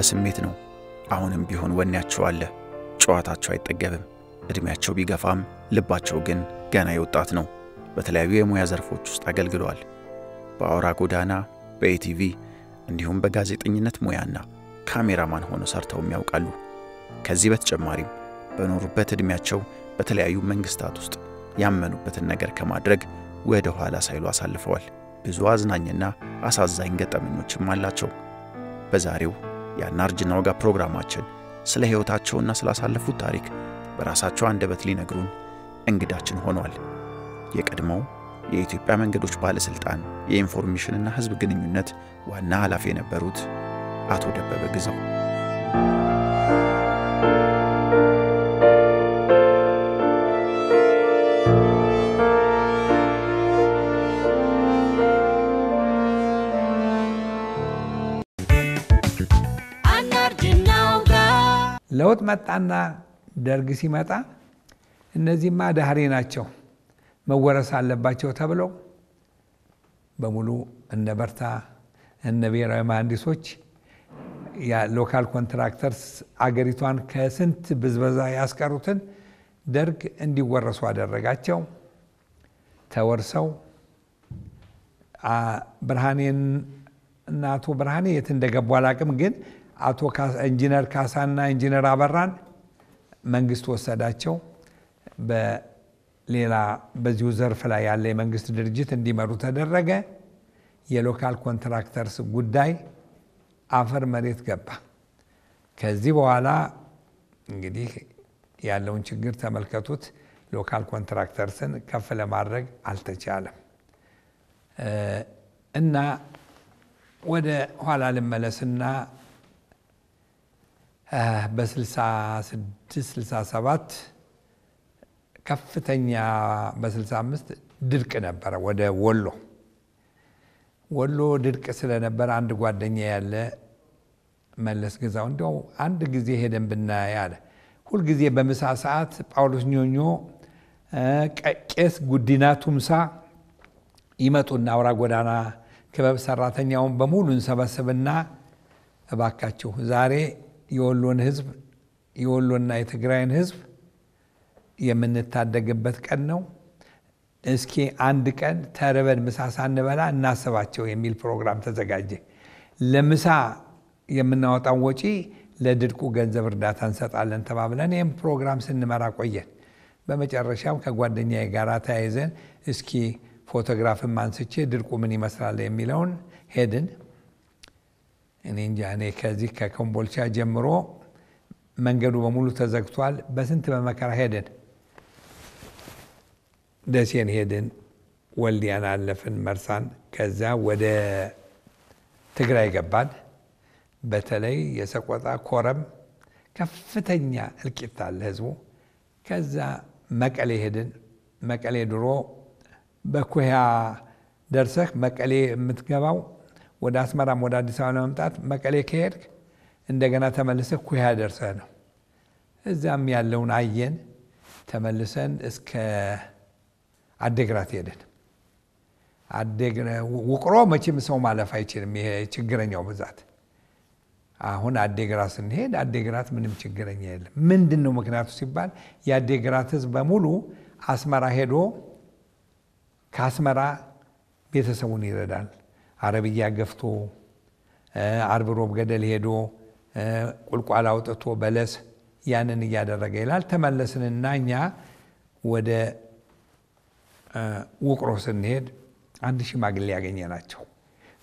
በስሜት ነው። አሁንም ቢሆን ወኔያቸው አለ። ጨዋታቸው አይጠገብም። ዕድሜያቸው ቢገፋም ልባቸው ግን ገና የወጣት ነው። በተለያዩ የሙያ ዘርፎች ውስጥ አገልግለዋል። በአውራ ጎዳና፣ በኤቲቪ እንዲሁም በጋዜጠኝነት ሙያና ካሜራማን ሆነው ሰርተውም ያውቃሉ። ከዚህ በተጨማሪም በኖሩበት ዕድሜያቸው በተለያዩ መንግስታት ውስጥ ያመኑበትን ነገር ከማድረግ ወደ ኋላ ሳይሉ አሳልፈዋል። ብዙ አዝናኝና አሳዛኝ ገጠመኞችም አላቸው። በዛሬው የአናርጅና ወጋ ፕሮግራማችን ስለ ሕይወታቸውና ስላሳለፉት ታሪክ በራሳቸው አንደበት ሊነግሩን እንግዳችን ሆኗል። የቀድሞው የኢትዮጵያ መንገዶች ባለሥልጣን የኢንፎርሜሽንና ሕዝብ ግንኙነት ዋና ኃላፊ የነበሩት አቶ ደበበ ግዛው ለውጥ መጣና ደርግ ሲመጣ እነዚህማ ዳህሬ ናቸው መወረስ አለባቸው ተብለው በሙሉ እነ በርታ እነ ብሔራዊ መሐንዲሶች ሎካል ኮንትራክተርስ አገሪቷን ከስንት ብዝበዛ ያስቀሩትን ደርግ እንዲወረሱ አደረጋቸው። ተወርሰው ብርሃኔን እና አቶ ብርሃኔ የት እንደገቡ አላቅም፣ ግን አቶ ኢንጂነር ካሳና ኢንጂነር አበራን መንግስት ወሰዳቸው። በሌላ በዚሁ ዘርፍ ላይ ያለ የመንግስት ድርጅት እንዲመሩ ተደረገ። የሎካል ኮንትራክተርስ ጉዳይ አፈር መሬት ገባ። ከዚህ በኋላ እንግዲህ ያለውን ችግር ተመልከቱት። ሎካል ኮንትራክተርስን ከፍ ለማድረግ አልተቻለም እና ወደ ኋላ ልመለስና በ66 67 ከፍተኛ በ65 ድርቅ ነበረ። ወደ ወሎ ወሎ ድርቅ ስለነበረ አንድ ጓደኛ ያለ መለስ ገዛው እንዲያው አንድ ጊዜ ሄደን ብናይ አለ። ሁልጊዜ በምሳ ሰዓት ጳውሎስ ኞኞ፣ ቄስ ጉዲና ቱምሳ ይመጡና አውራ ጎዳና ክበብ ሰራተኛውን በሙሉ እንሰበስብና እባካችሁ ዛሬ የወሎን ህዝብ የወሎና የትግራይን ህዝብ የምንታደግበት ቀን ነው። እስኪ አንድ ቀን ተርበን ምሳ ሳንበላ እናስባቸው የሚል ፕሮግራም ተዘጋጀ። ለምሳ የምናወጣው ወጪ ለድርቁ ገንዘብ እርዳታ እንሰጣለን ተባብለን ይህም ፕሮግራም ስንመራ ቆየን። በመጨረሻም ከጓደኛ ጋር ተያይዘን እስኪ ፎቶግራፍም አንስቼ ድርቁ ምን ይመስላል የሚለውን ሄድን። እኔ እንጃ እኔ ከዚህ ከኮምቦልቻ ጀምሮ መንገዱ በሙሉ ተዘግቷል። በስንት በመከራ ሄድን። ደሴን ሄድን፣ ወልዲያን አለፍን፣ መርሳን፣ ከዛ ወደ ትግራይ ገባን። በተለይ የሰቆጣ ኮረም ከፍተኛ እልቂት አለ ህዝቡ። ከዛ መቀሌ ሄድን። መቀሌ ድሮ በኩያ ደርሰህ መቀሌ የምትገባው ወደ አስመራም ወደ አዲስ አበባ ለመምጣት መቀሌ ከሄድክ እንደገና ተመልሰህ ኩያ ደርሰህ ነው። እዛም ያለውን አየን። ተመልሰን እስከ አደግራት ሄደን ውቅሮ መቼም ሰው ማለፍ አይችልም። ይሄ ችግረኛው ብዛት። አሁን አዴግራት ስንሄድ አዴግራት ምንም ችግረኛ የለም። ምንድን ነው ምክንያቱ ሲባል የአዴግራት ህዝብ በሙሉ አስመራ ሄዶ ከአስመራ ቤተሰቡን ይረዳል። አረብያ ገፍቶ አርብ ሮብ ገደል ሄዶ ቁልቋል አውጥቶ በለስ ያንን እያደረገ ይላል። ተመለስንና እኛ ወደ ውቅሮ ስንሄድ አንድ ሽማግሌ ያገኘ ናቸው።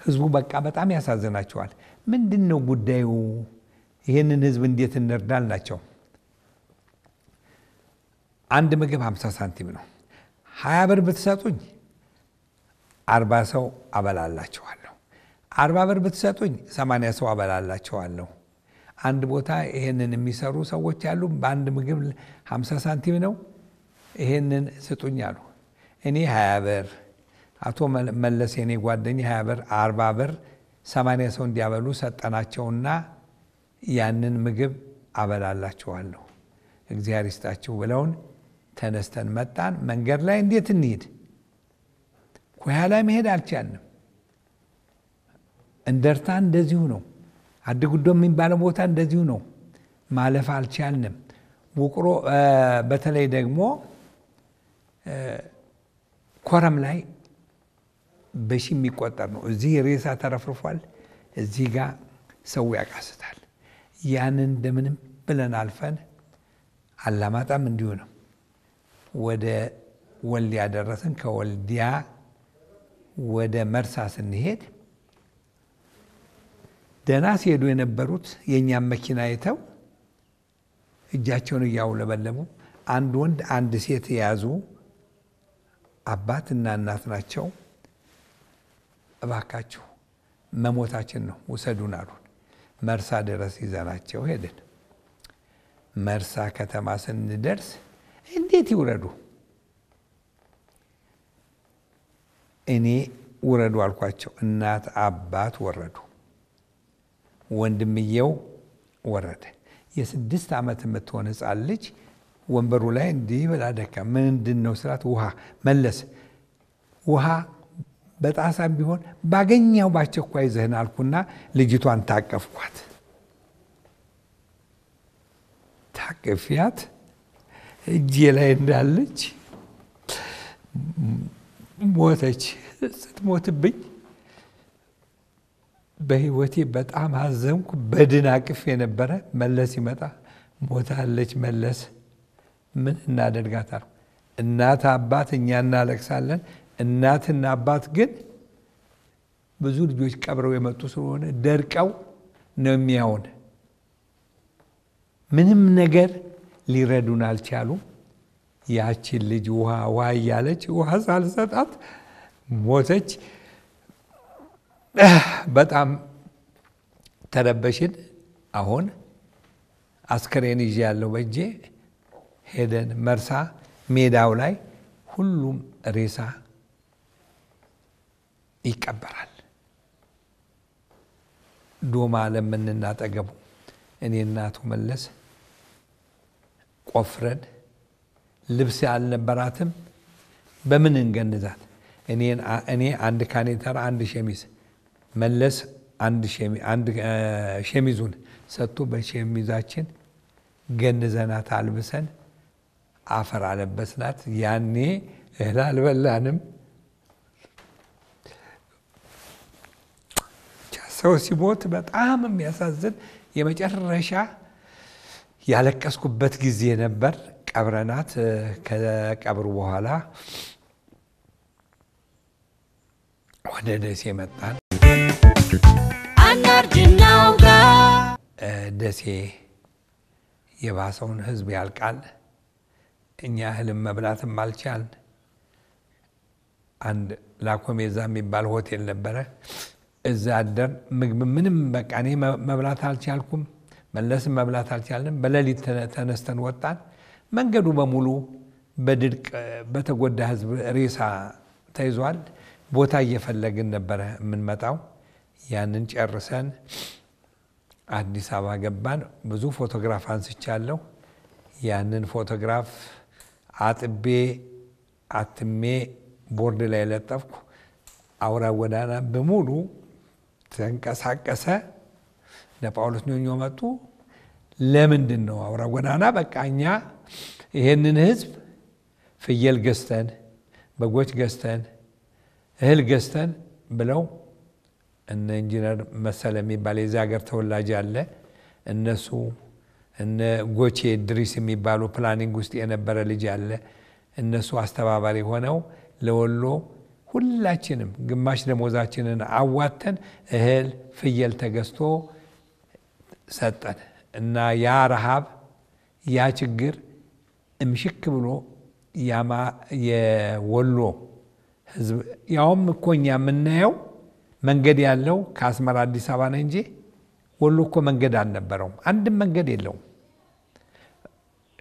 ህዝቡ በቃ በጣም ያሳዝናቸዋል። ምንድን ነው ጉዳዩ? ይህንን ህዝብ እንዴት እንርዳል? ናቸው አንድ ምግብ 50 ሳንቲም ነው። ሀያ ብር ብትሰጡኝ አርባ ሰው አበላላችኋለሁ። አርባ ብር ብትሰጡኝ ሰማንያ ሰው አበላላችኋለሁ። አንድ ቦታ ይሄንን የሚሰሩ ሰዎች ያሉ በአንድ ምግብ 50 ሳንቲም ነው። ይሄንን ስጡኝ አሉ። እኔ 20 ብር አቶ መለስ የኔ ጓደኛ 20 ብር አርባ ብር 80 ሰው እንዲያበሉ ሰጠናቸውና ያንን ምግብ አበላላችኋለሁ እግዚአብሔር ይስጣችሁ ብለውን ተነስተን መጣን። መንገድ ላይ እንዴት እንሂድ ከኋላ መሄድ አልቻልንም። እንደርታ እንደዚሁ ነው። አድጉዶ የሚባለው ቦታ እንደዚሁ ነው። ማለፍ አልቻልንም። ውቅሮ በተለይ ደግሞ ኮረም ላይ በሺ የሚቆጠር ነው። እዚህ ሬሳ ተረፍርፏል። እዚህ ጋ ሰው ያቃስታል። ያንን እንደምንም ብለን አልፈን አላማጣም እንዲሁ ነው ወደ ወልዲያ ደረስን። ከወልዲያ ወደ መርሳ ስንሄድ ደህና ሲሄዱ የነበሩት የእኛም መኪና አይተው እጃቸውን እያውለበለቡ አንድ ወንድ አንድ ሴት የያዙ አባትና እናት ናቸው። እባካችሁ መሞታችን ነው ውሰዱን አሉን። መርሳ ድረስ ይዘናቸው ሄድን። መርሳ ከተማ ስንደርስ እንዴት ይውረዱ እኔ ውረዱ አልኳቸው። እናት አባት ወረዱ። ወንድምየው ወረደ። የስድስት ዓመት የምትሆን ህፃን ልጅ ወንበሩ ላይ እንዲህ ብላ ደካ ምንድን ነው ስራት ውሃ መለስ ውሃ በጣሳም ቢሆን ባገኘው ባቸኳይ ይዘህን አልኩና ልጅቷን ታቀፍኳት። ታቀፊያት እጄ ላይ እንዳለች ሞተች። ስትሞትብኝ በህይወቴ በጣም አዘንኩ። በድን አቅፍ የነበረ መለስ ይመጣ ሞታለች። መለስ ምን እናደርጋታል? እናት አባት እኛ እናለቅሳለን። እናትና አባት ግን ብዙ ልጆች ቀብረው የመጡ ስለሆነ ደርቀው ነው የሚያውን። ምንም ነገር ሊረዱን አልቻሉም። ያችን ልጅ ውሃ ውሃ እያለች ውሃ ሳልሰጣት ሞተች። በጣም ተረበሽን። አሁን አስከሬን ይዤ ያለው በእጄ ሄደን መርሳ ሜዳው ላይ ሁሉም ሬሳ ይቀበራል። ዶማ ለምንናጠገቡ እኔ እናቱ መለስ ቆፍረን ልብስ አልነበራትም። በምን እንገንዛት? እኔ አንድ ካኔተር አንድ ሸሚዝ መለስ አንድ ሸሚዙን ሰጥቶ በሸሚዛችን ገንዘናት አልብሰን አፈር አለበስናት። ያኔ እህል አልበላንም። ሰው ሲሞት በጣም የሚያሳዝን የመጨረሻ ያለቀስኩበት ጊዜ ነበር። ቀብረናት ከቀብሩ በኋላ ወደ ደሴ መጣን። ደሴ የባሰውን ህዝብ ያልቃል። እኛ እህልም መብላትም አልቻልን። አንድ ላኮሜዛ የሚባል ሆቴል ነበረ። እዛ አደር ምግብ ምንም በቃ እኔ መብላት አልቻልኩም፣ መለስም መብላት አልቻልንም። በሌሊት ተነስተን ወጣን። መንገዱ በሙሉ በድርቅ በተጎዳ ህዝብ ሬሳ ተይዟል። ቦታ እየፈለግን ነበረ የምንመጣው። ያንን ጨርሰን አዲስ አበባ ገባን። ብዙ ፎቶግራፍ አንስቻለሁ። ያንን ፎቶግራፍ አጥቤ አትሜ ቦርድ ላይ ለጠፍኩ። አውራ ጎዳና በሙሉ ተንቀሳቀሰ። ለጳውሎስ ኞኞ መጡ። ለምንድን ነው አውራ ጎዳና በቃ እኛ ይህንን ህዝብ ፍየል ገዝተን፣ በጎች ገዝተን፣ እህል ገዝተን ብለው እነ ኢንጂነር መሰለ የሚባል የዚ ሀገር ተወላጅ አለ። እነሱ እነ ጎቼ ድሪስ የሚባሉ ፕላኒንግ ውስጥ የነበረ ልጅ አለ። እነሱ አስተባባሪ ሆነው ለወሎ ሁላችንም ግማሽ ደሞዛችንን አዋተን እህል ፍየል ተገዝቶ ሰጠን እና ያ ረሃብ ያ ችግር ምሽክ ብሎ የወሎ ህዝብ ያውም እኮኛ የምናየው መንገድ ያለው ከአስመራ አዲስ አበባ ነው እንጂ ወሎ እኮ መንገድ አልነበረውም። አንድም መንገድ የለውም።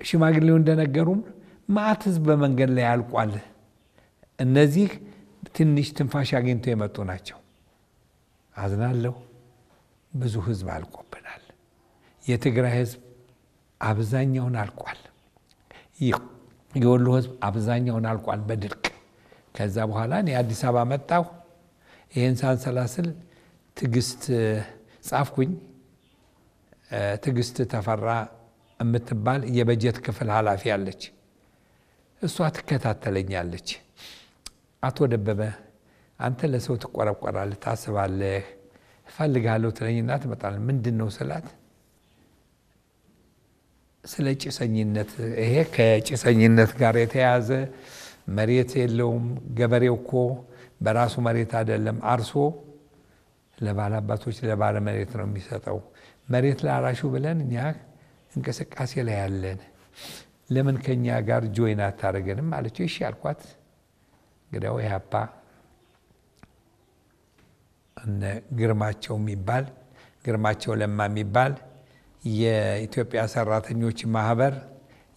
ሽማግሌው እንደነገሩም ማአት ህዝብ በመንገድ ላይ ያልቋል። እነዚህ ትንሽ ትንፋሽ አግኝተው የመጡ ናቸው። አዝናለሁ። ብዙ ህዝብ አልቆብናል። የትግራይ ህዝብ አብዛኛውን አልቋል። የወሎ ህዝብ አብዛኛውን አልቋል በድርቅ። ከዛ በኋላ እኔ አዲስ አበባ መጣሁ። ይህን ሳንሰላስል ትግስት ጻፍኩኝ። ትግስት ተፈራ የምትባል የበጀት ክፍል ኃላፊ አለች። እሷ ትከታተለኛለች። አቶ ደበበ አንተ ለሰው ትቆረቆራለህ፣ ታስባለህ፣ እፈልግሃለሁ ትለኝና ትመጣለ ምንድን ነው ስላት ስለ ጭሰኝነት ይሄ ከጭሰኝነት ጋር የተያያዘ መሬት የለውም። ገበሬው እኮ በራሱ መሬት አይደለም አርሶ ለባለአባቶች ለባለ መሬት ነው የሚሰጠው። መሬት ለአራሹ ብለን እኛ እንቅስቃሴ ላይ ያለን ለምን ከኛ ጋር ጆይን አታደርገንም አለችው። እሺ አልኳት። እንግዲያው ኢህአፓ እነ ግርማቸው የሚባል ግርማቸው ለማ የሚባል የኢትዮጵያ ሰራተኞች ማህበር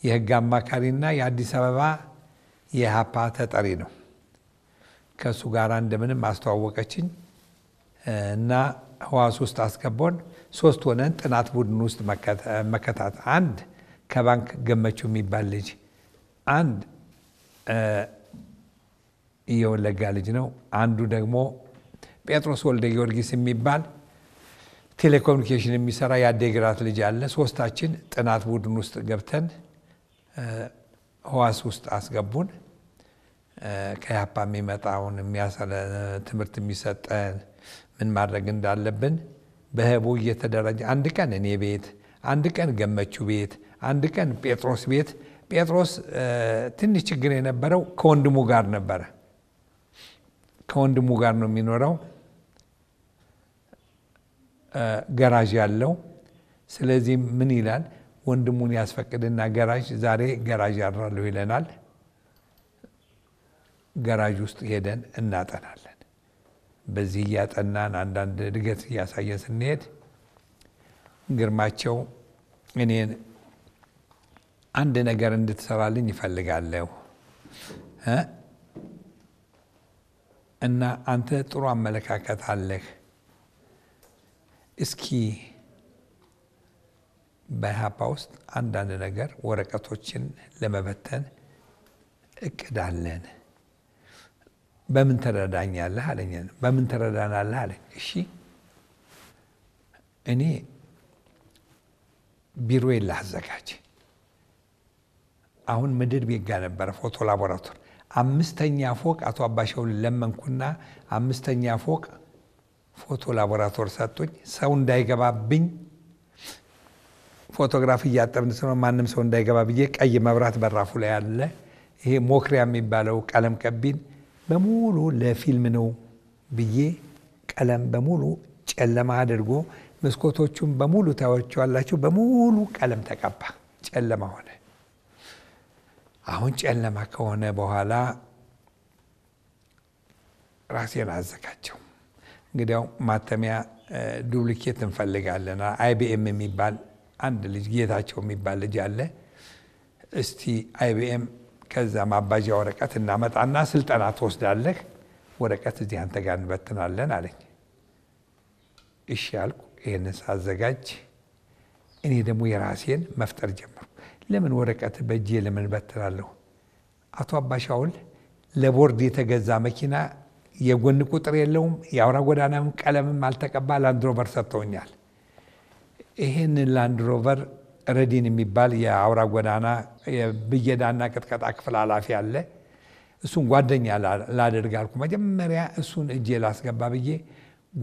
የህግ አማካሪና የአዲስ አበባ የሀፓ ተጠሪ ነው። ከእሱ ጋር እንደምንም አስተዋወቀችኝ እና ህዋስ ውስጥ አስገቦን ሶስት ሆነን ጥናት ቡድን ውስጥ መከታት፣ አንድ ከባንክ ገመቹ የሚባል ልጅ፣ አንድ የወለጋ ልጅ ነው። አንዱ ደግሞ ጴጥሮስ ወልደ ጊዮርጊስ የሚባል ቴሌኮሙኒኬሽን የሚሰራ የአዴግራት ልጅ አለ። ሶስታችን ጥናት ቡድን ውስጥ ገብተን ህዋስ ውስጥ አስገቡን። ከያፓ የሚመጣውን ትምህርት የሚሰጠን ምን ማድረግ እንዳለብን በህቡ እየተደረጀ አንድ ቀን እኔ ቤት፣ አንድ ቀን ገመቹ ቤት፣ አንድ ቀን ጴጥሮስ ቤት። ጴጥሮስ ትንሽ ችግር የነበረው ከወንድሙ ጋር ነበረ። ከወንድሙ ጋር ነው የሚኖረው ገራዥ ያለው። ስለዚህ ምን ይላል? ወንድሙን ያስፈቅድና ገራዥ ዛሬ ገራዥ ያድራለሁ ይለናል። ገራዥ ውስጥ ሄደን እናጠናለን። በዚህ እያጠናን አንዳንድ እድገት እያሳየን ስንሄድ ግርማቸው እኔን አንድ ነገር እንድትሰራልኝ ይፈልጋለሁ እና አንተ ጥሩ አመለካከት አለህ እስኪ በኢህአፓ ውስጥ አንዳንድ ነገር ወረቀቶችን ለመበተን እቅዳለን በምን ትረዳኛለህ አለኝ። በምን ትረዳናለህ አለ እሺ እኔ ቢሮ ቢሮዬን አዘጋጅ አሁን ምድር ቤጋ ነበረ ፎቶ ላቦራቶር አምስተኛ ፎቅ አቶ አባሸውን ለመንኩና አምስተኛ ፎቅ ፎቶ ላቦራቶር ሰጡኝ። ሰው እንዳይገባብኝ ፎቶግራፍ እያጠብን ስለሆነ ማንም ሰው እንዳይገባ ብዬ ቀይ መብራት በራፉ ላይ አለ። ይሄ ሞክሪያ የሚባለው ቀለም ቀቢን በሙሉ ለፊልም ነው ብዬ ቀለም በሙሉ ጨለማ አድርጎ መስኮቶቹን በሙሉ ታወቸዋላቸው በሙሉ ቀለም ተቀባ፣ ጨለማ ሆነ። አሁን ጨለማ ከሆነ በኋላ ራሴን አዘጋጀው። እንግዲያው ማተሚያ ዱብሊኬት እንፈልጋለን። አይቢኤም የሚባል አንድ ልጅ ጌታቸው የሚባል ልጅ አለ። እስቲ አይቢኤም ከዛ ማባዣ ወረቀት እናመጣና ስልጠና ትወስዳለህ፣ ወረቀት እዚህ አንተ ጋር እንበትናለን አለኝ። እሺ አልኩ። ይህንን ሳዘጋጅ እኔ ደግሞ የራሴን መፍጠር ጀመርኩ። ለምን ወረቀት በእጄ ለምን በትናለሁ? አቶ አባሻውል ለቦርድ የተገዛ መኪና የጎን ቁጥር የለውም። የአውራ ጎዳናም ቀለምም አልተቀባ ላንድሮቨር ሰጥቶኛል። ይህን ላንድሮቨር ረዲን የሚባል የአውራ ጎዳና የብየዳና ቅጥቀጣ ክፍል ኃላፊ አለ። እሱን ጓደኛ ላደርግ አልኩ። መጀመሪያ እሱን እጄ ላስገባ ብዬ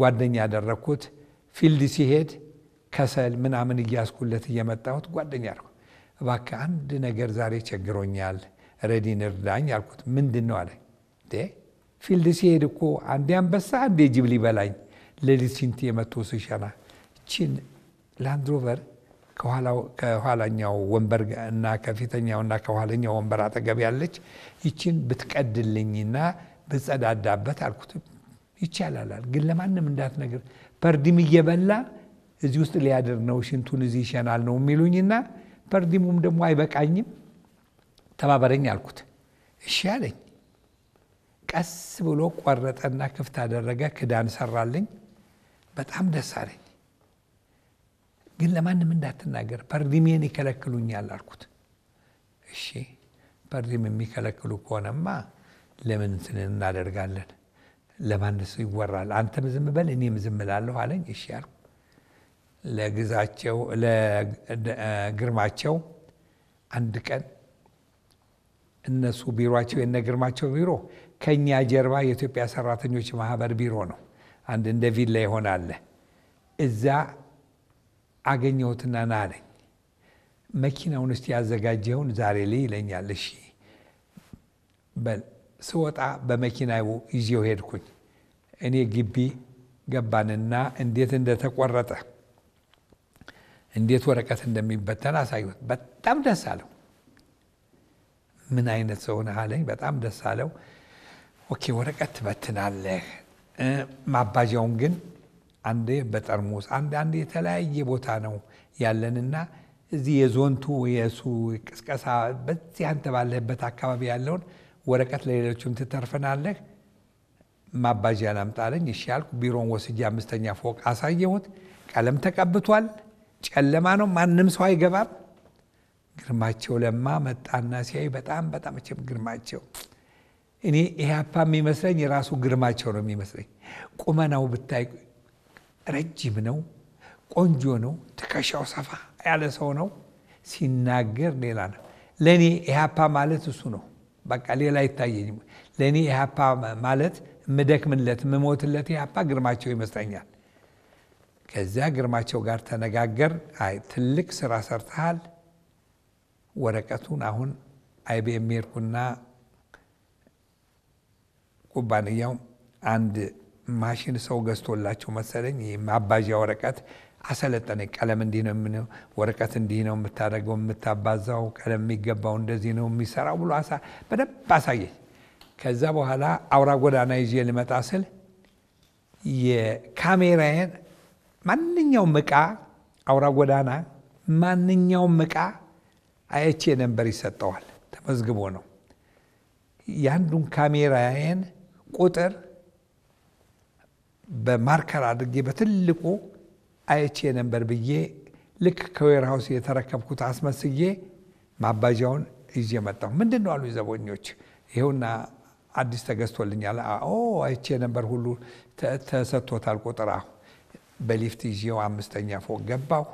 ጓደኛ ያደረግኩት። ፊልድ ሲሄድ ከሰል ምናምን እያስኩለት እየመጣሁት ጓደኛ አልኩ። እባክህ አንድ ነገር ዛሬ ቸግሮኛል፣ ረዲን እርዳኝ አልኩት። ምንድን ነው አለ። ፊልድ ሲሄድ እኮ አንዴ አንበሳ አንዴ ጅብ ሊበላኝ ሌሊት ሽንት የመቶ ሲሸና እችን ላንድሮቨር ከኋላኛው ወንበር እና ከፊተኛውና ከኋለኛው ወንበር አጠገብ ያለች ይችን ብትቀድልኝና ብጸዳዳበት አልኩት። ይቻላላል፣ ግን ለማንም እንዳትነግር ፐርዲም እየበላ እዚህ ውስጥ ሊያድር ነው፣ ሽንቱን እዚህ ይሸናል ነው የሚሉኝና ፐርዲሙም ደግሞ አይበቃኝም፣ ተባበረኝ አልኩት። እሺ አለኝ። ቀስ ብሎ ቆረጠና ክፍት አደረገ። ክዳን ሰራልኝ። በጣም ደስ አለኝ። ግን ለማንም እንዳትናገር ፐርዲሜን ይከለክሉኛል አልኩት። እሺ ፐርዲም የሚከለክሉ ከሆነማ ለምን እንትን እናደርጋለን? ለማንስ ይወራል? አንተም ዝም በል እኔም ዝም እላለሁ አለኝ። እሺ አልኩ። ለግዛቸው ለግርማቸው አንድ ቀን እነሱ ቢሮቸው የነ ግርማቸው ቢሮ ከኛ ጀርባ የኢትዮጵያ ሰራተኞች ማህበር ቢሮ ነው። አንድ እንደ ቪላ ይሆናለ። እዛ አገኘሁትና ናለኝ መኪናውን ውስጥ ያዘጋጀውን ዛሬ ላይ ይለኛል። እሺ በል ስወጣ በመኪና ይዤው ሄድኩኝ። እኔ ግቢ ገባንና እንዴት እንደተቆረጠ እንዴት ወረቀት እንደሚበተን አሳዩት። በጣም ደስ አለው። ምን አይነት ሰው ነህ አለኝ። በጣም ደስ አለው። ኦኬ ወረቀት ትበትናለህ። ማባዣውን ግን አንዴ በጠርሙስ አንድ የተለያየ ቦታ ነው ያለንና እዚህ የዞንቱ የእሱ ቅስቀሳ በዚህ አንተ ባለህበት አካባቢ ያለውን ወረቀት ለሌሎችም ትተርፈናለህ። ማባዣ ላምጣለኝ። እሺ ያልኩ ቢሮን ወስጄ አምስተኛ ፎቅ አሳየሁት። ቀለም ተቀብቷል። ጨለማ ነው። ማንም ሰው አይገባም። ግርማቸው ለማ መጣና ሲያይ በጣም በጣም ግርማቸው እኔ ኢህአፓ የሚመስለኝ የራሱ ግርማቸው ነው የሚመስለኝ። ቁመናው ብታይ ረጅም ነው፣ ቆንጆ ነው፣ ትከሻው ሰፋ ያለ ሰው ነው። ሲናገር ሌላ ነው። ለእኔ ኢህአፓ ማለት እሱ ነው። በቃ ሌላ አይታየኝም። ለእኔ ኢህአፓ ማለት ምደክምለት ምሞትለት ኢህአፓ ግርማቸው ይመስለኛል። ከዚያ ግርማቸው ጋር ተነጋገር። አይ ትልቅ ስራ ሰርተሃል፣ ወረቀቱን አሁን አይቤ ኩባንያው አንድ ማሽን ሰው ገዝቶላቸው መሰለኝ ማባዣ ወረቀት አሰለጠነኝ። ቀለም እንዲህ ነው የምን ወረቀት እንዲህ ነው የምታደርገው የምታባዛው ቀለም የሚገባው እንደዚህ ነው የሚሰራው ብሎ አሳ በደንብ አሳየኝ። ከዛ በኋላ አውራ ጎዳና ይዤ ልመጣ ስል የካሜራዬን ማንኛውም እቃ አውራ ጎዳና ማንኛውም እቃ አይቼ ነንበር ይሰጠዋል፣ ተመዝግቦ ነው። ያንዱን ካሜራዬን ቁጥር በማርከር አድርጌ በትልቁ አይቼ ነበር ብዬ ልክ ከዌር ሃውስ የተረከብኩት አስመስዬ ማባዣውን ይዤ መጣሁ። ምንድን ነው አሉ ዘበኞች። ይኸውና አዲስ ተገዝቶልኛል። ኦ አይቼ ነበር፣ ሁሉ ተሰጥቶታል። ቁጥር አሁ በሊፍት ይዤው አምስተኛ ፎቅ ገባሁ፣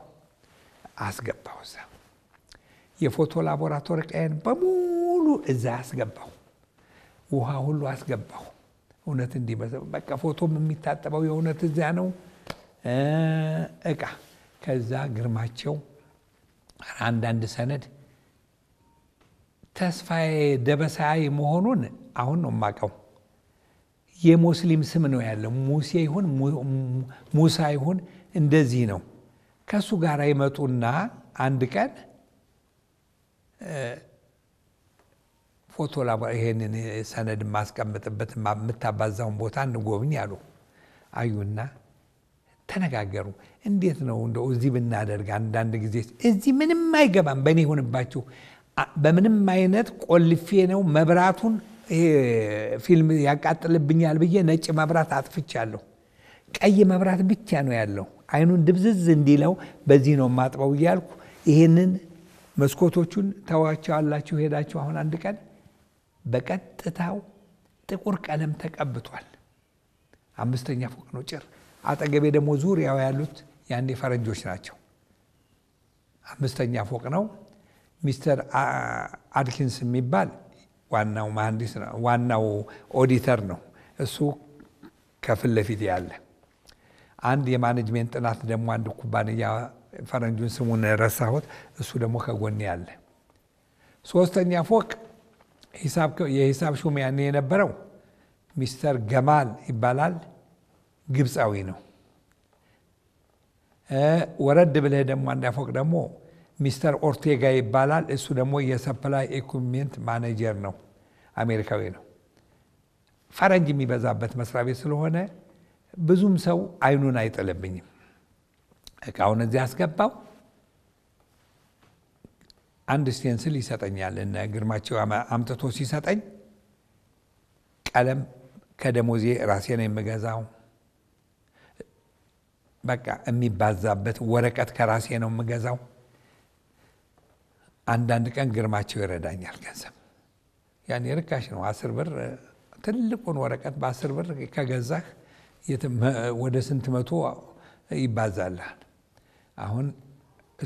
አስገባሁ። እዛ የፎቶ ላቦራቶሪ ዕቃዬን በሙሉ እዛ አስገባሁ። ውሃ ሁሉ አስገባሁ። እውነት እንዲህ በቃ ፎቶም የሚታጠበው የእውነት እዚያ ነው እቃ ከዛ ግርማቸው አንዳንድ ሰነድ ተስፋዬ ደበሳይ መሆኑን አሁን ነው የማውቀው። የሙስሊም ስም ነው ያለው። ሙሴ ይሁን ሙሳ ይሁን እንደዚህ ነው። ከእሱ ጋር ይመጡና አንድ ቀን ፎቶ ይሄንን ሰነድ የማስቀምጥበት የምታባዛውን ቦታ እንጎብኝ አሉ። አዩና ተነጋገሩ። እንዴት ነው እንደው እዚህ ብናደርግ? አንዳንድ ጊዜ እዚህ ምንም አይገባም፣ በእኔ ይሁንባችሁ፣ በምንም አይነት ቆልፌ ነው መብራቱን ፊልም ያቃጥልብኛል ብዬ ነጭ መብራት አጥፍቻለሁ። ቀይ መብራት ብቻ ነው ያለው። አይኑን ድብዝዝ እንዲለው በዚህ ነው ማጥበው እያልኩ ይህንን መስኮቶቹን ተዋቸዋላችሁ ሄዳችሁ አሁን አንድ ቀን በቀጥታው ጥቁር ቀለም ተቀብቷል። አምስተኛ ፎቅ ነው ጭር። አጠገቤ ደግሞ ዙሪያው ያሉት ያኔ ፈረንጆች ናቸው። አምስተኛ ፎቅ ነው። ሚስተር አድኪንስ የሚባል ዋናው መሐንዲስ ነው፣ ዋናው ኦዲተር ነው። እሱ ከፊት ለፊት ያለ አንድ የማኔጅሜንት ጥናት ደግሞ አንድ ኩባንያ ፈረንጁን ስሙን ረሳሁት። እሱ ደግሞ ከጎኔ ያለ ሶስተኛ ፎቅ የሂሳብ ሹም ያኔ የነበረው ሚስተር ገማል ይባላል። ግብፃዊ ነው። ወረድ ብለህ ደግሞ አንድ ደግሞ ሚስተር ኦርቴጋ ይባላል። እሱ ደግሞ የሰፕላይ ኢኩፕሜንት ማኔጀር ነው። አሜሪካዊ ነው። ፈረንጅ የሚበዛበት መስሪያ ቤት ስለሆነ ብዙም ሰው አይኑን አይጥልብኝም። እቃውን እዚህ አስገባው አንድ ስቴንስል ይሰጠኛል እነ ግርማቸው አምጥቶ ሲሰጠኝ ቀለም ከደሞዜ ራሴ ነው የምገዛው። በቃ የሚባዛበት ወረቀት ከራሴ ነው የምገዛው። አንዳንድ ቀን ግርማቸው ይረዳኛል። ገንዘብ ያኔ ርካሽ ነው። አስር ብር ትልቁን ወረቀት በአስር ብር ከገዛህ ወደ ስንት መቶ ይባዛልሃል። አሁን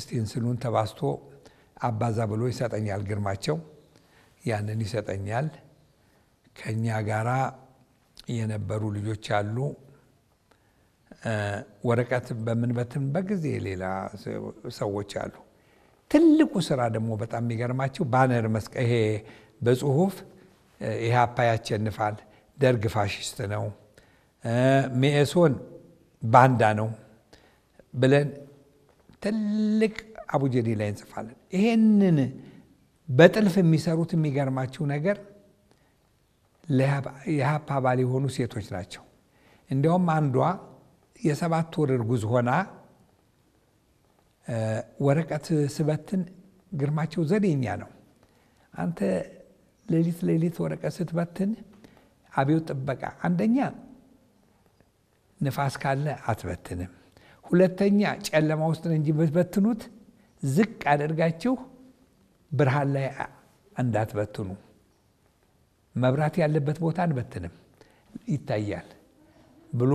ስቴንስሉን ተባዝቶ አባዛ ብሎ ይሰጠኛል። ግርማቸው ያንን ይሰጠኛል። ከእኛ ጋራ የነበሩ ልጆች አሉ። ወረቀት በምንበትን በጊዜ ሌላ ሰዎች አሉ። ትልቁ ስራ ደግሞ በጣም የሚገርማቸው ባነር መስቀ ይሄ በጽሁፍ ኢህአፓ ያሸንፋል፣ ደርግ ፋሽስት ነው፣ ሜኤሶን ባንዳ ነው ብለን ትልቅ አቡጀዲ ላይ እንጽፋለን። ይሄንን በጥልፍ የሚሰሩት የሚገርማችሁ ነገር የሀፕ አባል የሆኑ ሴቶች ናቸው። እንዲያውም አንዷ የሰባት ወር እርጉዝ ሆና ወረቀት ስበትን ግርማቸው ዘዴኛ ነው። አንተ ሌሊት ሌሊት ወረቀት ስትበትን አብዮ ጥበቃ፣ አንደኛ ንፋስ ካለ አትበትንም፣ ሁለተኛ ጨለማ ውስጥ ነው እንጂ በትበትኑት ዝቅ አደርጋችሁ ብርሃን ላይ እንዳትበትኑ። መብራት ያለበት ቦታ አንበትንም፣ ይታያል ብሎ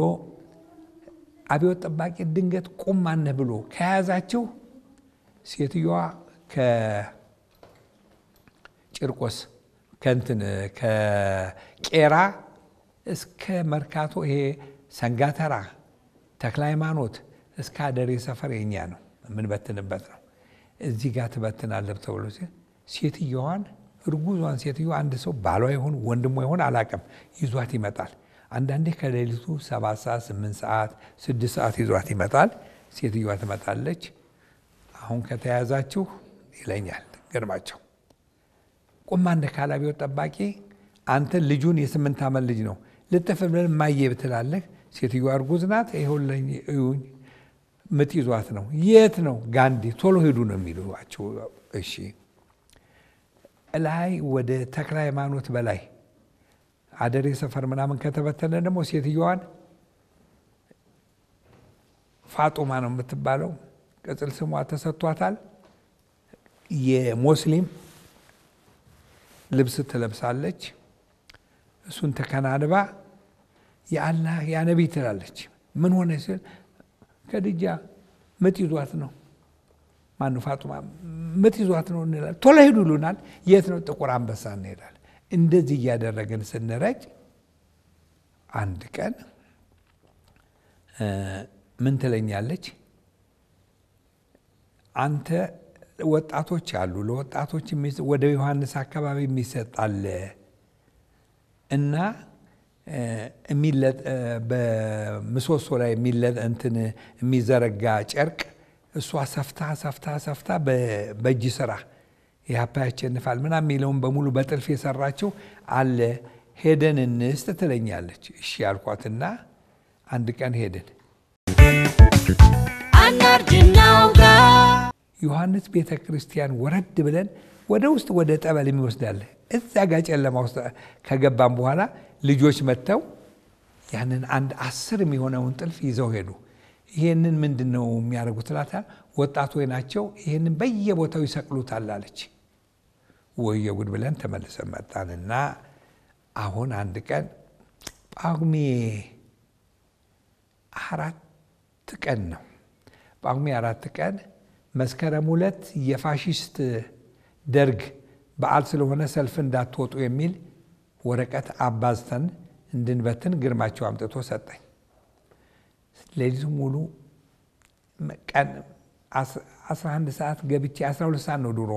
አብዮት ጠባቂ ድንገት ቁም ማነህ ብሎ ከያዛችሁ ሴትዮዋ ከጭርቆስ ከእንትን ከቄራ እስከ መርካቶ ይሄ ሰንጋተራ ተክለ ሃይማኖት እስከ አደሬ ሰፈር የኛ ነው የምንበትንበት ነው። እዚህ ጋር ትበትናለህ ተብሎ ሴትየዋን እርጉዟን ሴትዮ አንድ ሰው ባሏ ይሁን ወንድሟ ይሁን አላቅም ይዟት ይመጣል። አንዳንዴ ከሌሊቱ ሰባት ሰዓት ስምንት ሰዓት ስድስት ሰዓት ይዟት ይመጣል። ሴትዮዋ ትመጣለች። አሁን ከተያዛችሁ ይለኛል። ግርማቸው ቁማ እንደ ካላቢው ጠባቂ አንተ ልጁን የስምንት ዓመት ልጅ ነው ልጥፍ ብለን ማየ ብትላለህ። ሴትዮዋ እርጉዝ ናት። ለኝ እዩኝ ይዟት ነው። የት ነው ጋንዲ? ቶሎ ሄዱ ነው የሚሏቸው። እሺ ላይ ወደ ተክለ ሃይማኖት በላይ አደሬ ሰፈር ምናምን ከተበተነ ደግሞ ሴትዮዋን ፋጡማ ነው የምትባለው፣ ቅጽል ስሟ ተሰጥቷታል። የሙስሊም ልብስ ትለብሳለች። እሱን ተከናንባ የአላህ ያነቢ ትላለች። ምን ሆነ ስል ከድጃ ምጥ ይዟት ነው ማኑ ፋጡማ ምጥ ይዟት ነው እንላል ቶሎ ሂዱ ይሉናል። የት ነው? ጥቁር አንበሳ እንሄዳለን። እንደዚህ እያደረግን ስንረጭ አንድ ቀን ምን ትለኛለች? አንተ ወጣቶች አሉ፣ ለወጣቶች ወደ ዮሐንስ አካባቢ የሚሰጣል እና በምሰሶ ላይ እንትን የሚዘረጋ ጨርቅ እሷ ሰፍታ ሰፍታ ሰፍታ በእጅ ስራ ኢህአፓ ያሸንፋል ምናምን የሚለውን በሙሉ በጥልፍ የሰራቸው አለ። ሄደን እንስት ትለኛለች። እሺ ያልኳትና አንድ ቀን ሄደን ዮሐንስ ቤተ ክርስቲያን ወረድ ብለን ወደ ውስጥ ወደ ጠበል የሚወስዳለ እዛ ጨለማ ውስጥ ከገባም በኋላ ልጆች መጥተው ያንን አንድ አስር የሚሆነውን ጥልፍ ይዘው ሄዱ። ይህንን ምንድን ነው የሚያደርጉት ላታ ወይ ናቸው፣ ይህንን በየቦታው ይሰቅሉታል አለች። ወየ ጉድ ብለን ተመልሰ መጣንና አሁን አንድ ቀን ጳጉሜ አራት ቀን ነው ጳጉሜ አራት ቀን መስከረም ሁለት የፋሽስት ደርግ በዓል ስለሆነ ሰልፍ እንዳትወጡ የሚል ወረቀት አባዝተን እንድንበትን ግርማቸው አምጥቶ ሰጠኝ። ሌሊቱ ሙሉ ቀን 11 ሰዓት ገብቼ 12 ሰዓት ነው ድሮ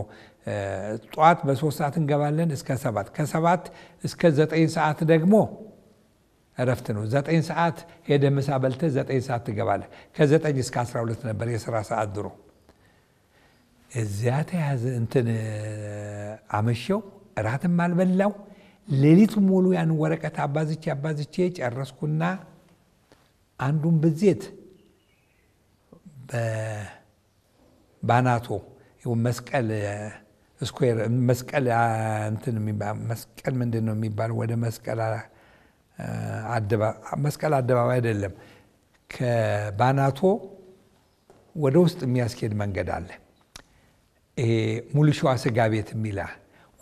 ጠዋት በሶስት ሰዓት እንገባለን እስከ ሰባት ከሰባት እስከ ዘጠኝ ሰዓት ደግሞ እረፍት ነው። ዘጠኝ ሰዓት ሄደ ምሳ በልተ ዘጠኝ ሰዓት ትገባለ ከዘጠኝ እስከ 12 ነበር የስራ ሰዓት ድሮ። እዚያ ተያዘ እንትን አመሸው እራትም አልበላው ሌሊቱ ሙሉ ያን ወረቀት አባዝቼ አባዝቼ ጨረስኩና አንዱን ብዜት ባናቶ መስቀል ስኩዌር መስቀል እንትን መስቀል ምንድን ነው የሚባል ወደ መስቀል አደባባይ አይደለም። ከባናቶ ወደ ውስጥ የሚያስኬድ መንገድ አለ። ሙሉ ሸዋ ስጋ ቤት የሚላ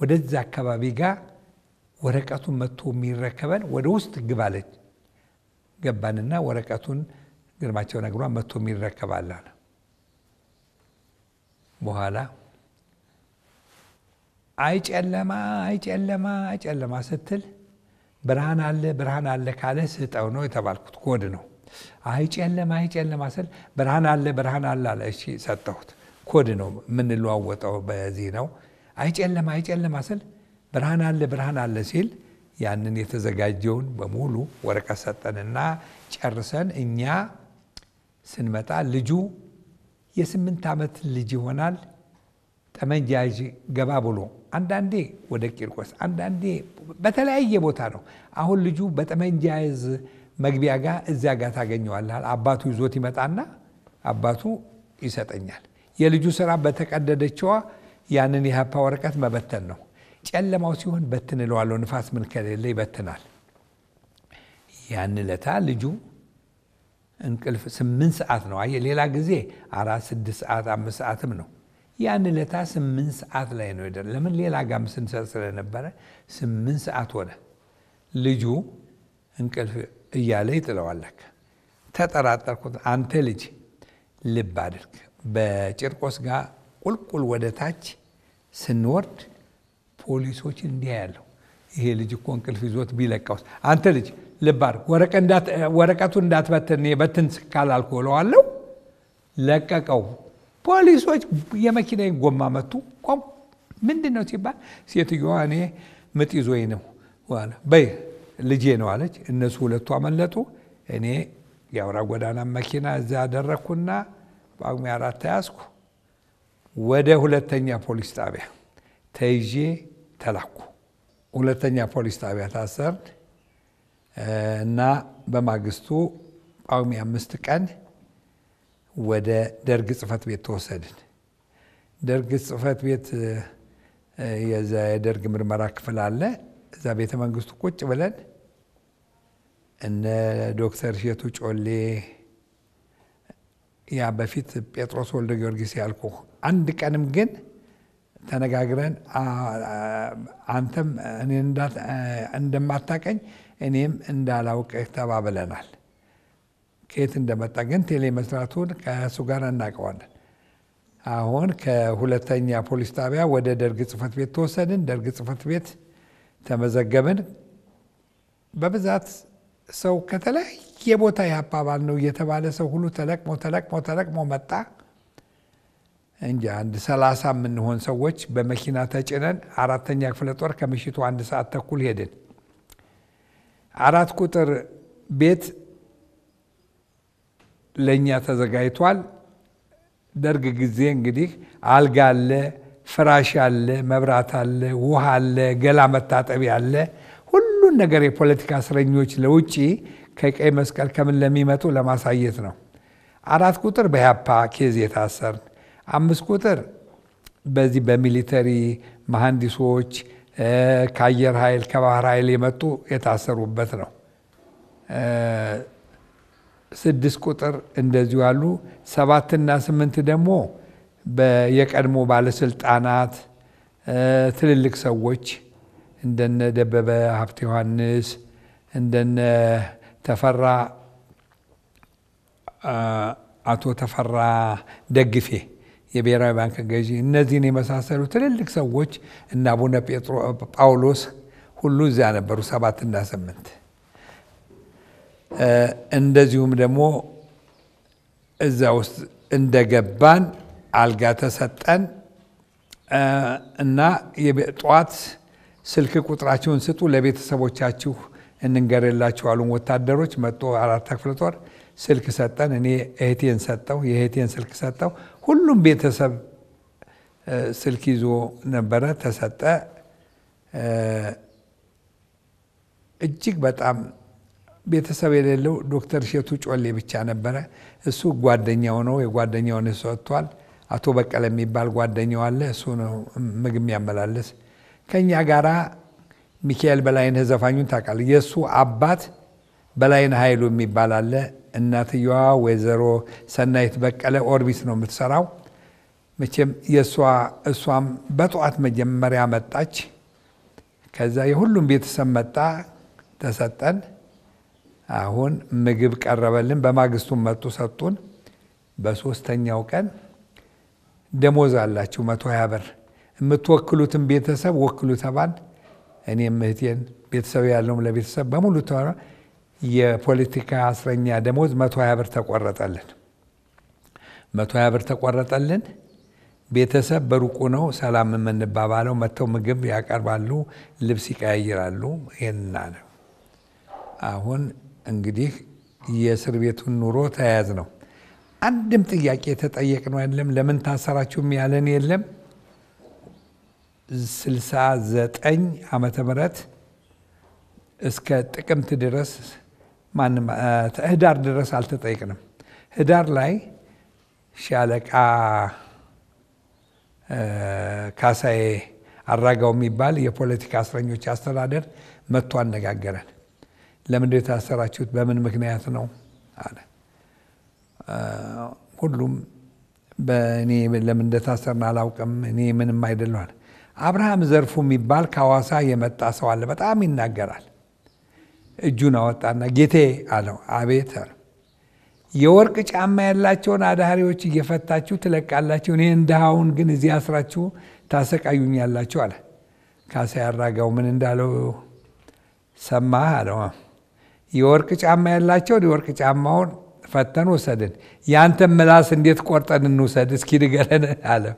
ወደዚ አካባቢ ጋር ወረቀቱን መጥቶ የሚረከበን ወደ ውስጥ ግባለች ገባንና ወረቀቱን ግርማቸው ነግሯን መጥቶ የሚረከባላል። በኋላ አይ ጨለማ አይ ጨለማ አይ ጨለማ ስትል ብርሃን አለ ብርሃን አለ ካለ ስጠው ነው የተባልኩት። ኮድ ነው። አይ ጨለማ አይ ጨለማ ስል ብርሃን አለ ብርሃን አለ አለ። እሺ ሰጠሁት። ኮድ ነው የምንለዋወጠው። በዚህ ነው አይ ጨለማ አይ ጨለማ ስል ብርሃን አለ ብርሃን አለ ሲል ያንን የተዘጋጀውን በሙሉ ወረቀት ሰጠንና ጨርሰን እኛ ስንመጣ ልጁ የስምንት ዓመት ልጅ ይሆናል። ጠመንጃ ገባ ብሎ አንዳንዴ ወደ ቂርቆስ አንዳንዴ በተለያየ ቦታ ነው። አሁን ልጁ በጠመንጃ መግቢያ ጋር እዚያ ጋር ታገኘዋለህ። አባቱ ይዞት ይመጣና አባቱ ይሰጠኛል። የልጁ ስራ በተቀደደችዋ ያንን የሀፓ ወረቀት መበተን ነው። ጨለማው ሲሆን በትን እለዋለሁ፣ ንፋስ ምን ከሌለ ይበትናል። ያን ለታ ልጁ እንቅልፍ ስምንት ሰዓት ነው። አየ ሌላ ጊዜ አራት ስድስት ሰዓት አምስት ሰዓትም ነው። ያን ለታ ስምንት ሰዓት ላይ ነው ሄደ። ለምን ሌላ ጋም ስንሰጥ ስለነበረ ስምንት ሰዓት ሆነ። ልጁ እንቅልፍ እያለ ይጥለዋለክ። ተጠራጠርኩት። አንተ ልጅ ልብ አድርግ። በጭርቆስ ጋር ቁልቁል ወደ ታች ስንወርድ ፖሊሶች እንዲያ ያለው ይሄ ልጅ እኮ እንቅልፍ ይዞት ቢለቀውስ፣ አንተ ልጅ ልባር ወረቀቱ እንዳትበትን የበትን ስካላልኩ ብለዋለው። ለቀቀው። ፖሊሶች የመኪና ጎማ መቱ። ቆም ምንድን ነው ሲባል ሴትዮዋ እኔ ምጥ ይዞኝ ነው በይ ልጄ ነው አለች። እነሱ ሁለቱ አመለጡ። እኔ የአውራ ጎዳና መኪና እዛ አደረግኩና ጳጉሜ አራት ተያዝኩ። ወደ ሁለተኛ ፖሊስ ጣቢያ ተይዤ ተላኩ። ሁለተኛ ፖሊስ ጣቢያ ታሰርን እና በማግስቱ ጳጉሜ አምስት ቀን ወደ ደርግ ጽህፈት ቤት ተወሰድን። ደርግ ጽህፈት ቤት የደርግ ምርመራ ክፍል አለ። እዛ ቤተ መንግስቱ ቁጭ ብለን እነ ዶክተር ሼቱ ጮሌ ያ በፊት ጴጥሮስ ወልደ ጊዮርጊስ ያልኩ አንድ ቀንም ግን ተነጋግረን አንተም እንደማታቀኝ እኔም እንዳላውቅህ ተባብለናል። ከየት እንደመጣ ግን ቴሌ መስራቱን ከእሱ ጋር እናውቀዋለን። አሁን ከሁለተኛ ፖሊስ ጣቢያ ወደ ደርግ ጽህፈት ቤት ተወሰድን። ደርግ ጽህፈት ቤት ተመዘገብን። በብዛት ሰው ከተለያየ ቦታ ያባባል ነው እየተባለ ሰው ሁሉ ተለቅሞ ተለቅሞ ተለቅሞ መጣ። እንጂ አንድ ሰላሳ የምንሆን ሰዎች በመኪና ተጭነን አራተኛ ክፍለ ጦር ከምሽቱ አንድ ሰዓት ተኩል ሄድን። አራት ቁጥር ቤት ለእኛ ተዘጋጅቷል። ደርግ ጊዜ እንግዲህ አልጋ አለ፣ ፍራሽ አለ፣ መብራት አለ፣ ውሃ አለ፣ ገላ መታጠቢያ አለ። ሁሉን ነገር የፖለቲካ እስረኞች ለውጭ ከቀይ መስቀል ከምን ለሚመጡ ለማሳየት ነው። አራት ቁጥር በያፓ ኬዝ የታሰርን አምስት ቁጥር በዚህ በሚሊተሪ መሐንዲሶች ከአየር ኃይል ከባህር ኃይል የመጡ የታሰሩበት ነው። ስድስት ቁጥር እንደዚሁ አሉ። ሰባትና ስምንት ደግሞ የቀድሞ ባለስልጣናት፣ ትልልቅ ሰዎች እንደነ ደበበ ሀብተ ዮሐንስ እንደነ ተፈራ አቶ ተፈራ ደግፌ የብሔራዊ ባንክ ገዢ፣ እነዚህን የመሳሰሉ ትልልቅ ሰዎች እና አቡነ ጳውሎስ ሁሉ እዚያ ነበሩ እና ስምንት እንደዚሁም ደግሞ እዛ ውስጥ እንደገባን አልጋ ተሰጠን እና የጠዋት ስልክ ቁጥራችሁን ስጡ ለቤተሰቦቻችሁ እንንገርላችሁ አሉን። ወታደሮች መጡ። አራት ክፍለ ጦር ስልክ ሰጠን። እኔ እህቴን ሰጠው፣ የእህቴን ስልክ ሰጠው። ሁሉም ቤተሰብ ስልክ ይዞ ነበረ፣ ተሰጠ። እጅግ በጣም ቤተሰብ የሌለው ዶክተር ሼቱ ጮሌ ብቻ ነበረ። እሱ ጓደኛው ነው፣ የጓደኛውን ሰጥቷል። አቶ በቀለ የሚባል ጓደኛው አለ፣ እሱ ነው ምግብ የሚያመላለስ። ከእኛ ጋራ ሚካኤል በላይነህ ዘፋኙን ታውቃለህ? የእሱ አባት በላይነህ ኃይሉ የሚባል አለ እናትየዋ ወይዘሮ ሰናይት በቀለ ኦርቢት ነው የምትሰራው። መቼም የእሷ እሷም በጠዋት መጀመሪያ መጣች። ከዛ የሁሉም ቤተሰብ መጣ፣ ተሰጠን። አሁን ምግብ ቀረበልን። በማግስቱም መጡ ሰጡን። በሶስተኛው ቀን ደሞዝ አላችሁ መቶ ሀያ ብር የምትወክሉትን ቤተሰብ ወክሉ ተባል። እኔም እህቴን ቤተሰብ ያለውም ለቤተሰብ በሙሉ የፖለቲካ እስረኛ ደሞዝ መቶ ሀያ ብር ተቆረጠልን። መቶ ሀያ ብር ተቆረጠልን። ቤተሰብ በሩቁ ነው ሰላም የምንባባለው። መጥተው ምግብ ያቀርባሉ፣ ልብስ ይቀያይራሉ። ይህንና ነው አሁን እንግዲህ የእስር ቤቱን ኑሮ ተያያዝ ነው። አንድም ጥያቄ የተጠየቅነው የለም። ለምን ታሰራችሁም ያለን የለም። ዘጠኝ ዓመተ ምህረት እስከ ጥቅምት ድረስ ማንም ህዳር ድረስ አልተጠየቅንም። ህዳር ላይ ሻለቃ ካሳዬ አራጋው የሚባል የፖለቲካ እስረኞች አስተዳደር መጥቶ አነጋገረን። ለምን የታሰራችሁት? በምን ምክንያት ነው አለ። ሁሉም በእኔ ለምን እንደታሰርን አላውቅም፣ እኔ ምንም አይደለዋል። አብርሃም ዘርፉ የሚባል ከሐዋሳ የመጣ ሰው አለ። በጣም ይናገራል እጁን አወጣና ጌቴ አለው። አቤት አለ። የወርቅ ጫማ ያላቸውን አዳሪዎች እየፈታችሁ ትለቃላችሁ፣ እኔ ድሃውን ግን እዚህ አስራችሁ ታሰቃዩኛላችሁ አለ። ካሳ ያራጋው ምን እንዳለው ሰማህ አለው። የወርቅ ጫማ ያላቸውን የወርቅ ጫማውን ፈተን ወሰድን፣ ያንተን ምላስ እንዴት ቆርጠን እንውሰድ እስኪ ንገረን አለው።